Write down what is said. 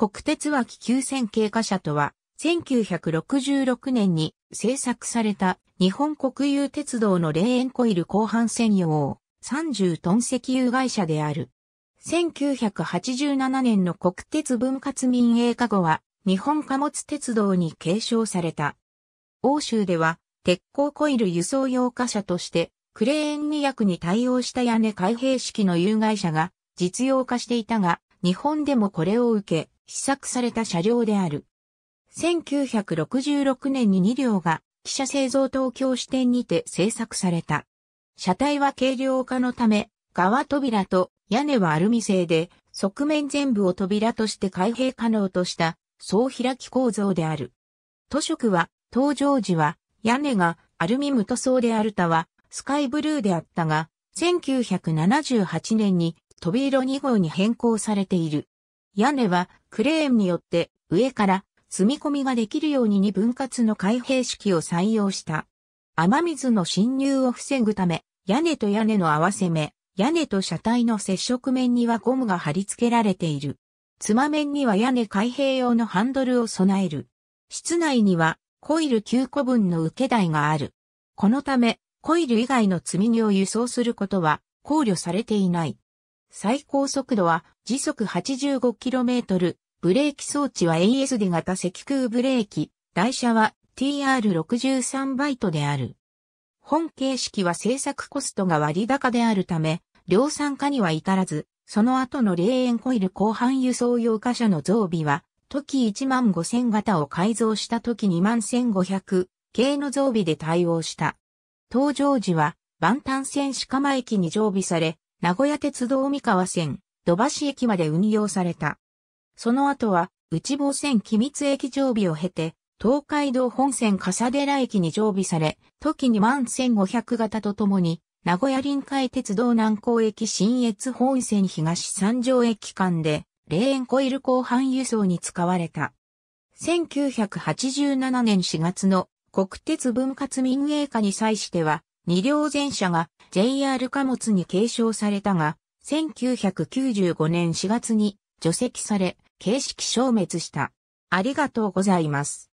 国鉄脇急線経過車とは、1966年に製作された日本国有鉄道の霊園コイル後半専用30トン石油会社である。1987年の国鉄分割民営化後は日本貨物鉄道に継承された。欧州では鉄鋼コイル輸送用貨車としてクレーン2役に対応した屋根開閉式の有害車が実用化していたが日本でもこれを受け試作された車両である。1966年に2両が汽車製造東京支店にて製作された。車体は軽量化のため、側扉と屋根はアルミ製で、側面全部を扉として開閉可能とした、総開き構造である。都色は、登場時は、屋根がアルミ無塗装であるたは、スカイブルーであったが、1978年に扉色2号に変更されている。屋根はクレーンによって上から積み込みができるように2分割の開閉式を採用した。雨水の侵入を防ぐため、屋根と屋根の合わせ目、屋根と車体の接触面にはゴムが貼り付けられている。つま面には屋根開閉用のハンドルを備える。室内にはコイル9個分の受け台がある。このため、コイル以外の積み荷を輸送することは考慮されていない。最高速度は時速 85km、ブレーキ装置は ASD 型石空ブレーキ、台車は TR63 バイトである。本形式は制作コストが割高であるため、量産化には至らず、その後の霊園コイル後半輸送用貨車の増備は、時1万5000型を改造した時2万1500系の増備で対応した。登場時は、万端線鹿間駅に常備され、名古屋鉄道三河線、土橋駅まで運用された。その後は、内房線機密駅常備を経て、東海道本線笠寺駅に常備され、時に万1500型とともに、名古屋臨海鉄道南港駅新越本線東三条駅間で、霊園コイル後半輸送に使われた。1987年4月の国鉄分割民営化に際しては、2両全車が JR 貨物に継承されたが、1995年4月に除籍され、形式消滅した。ありがとうございます。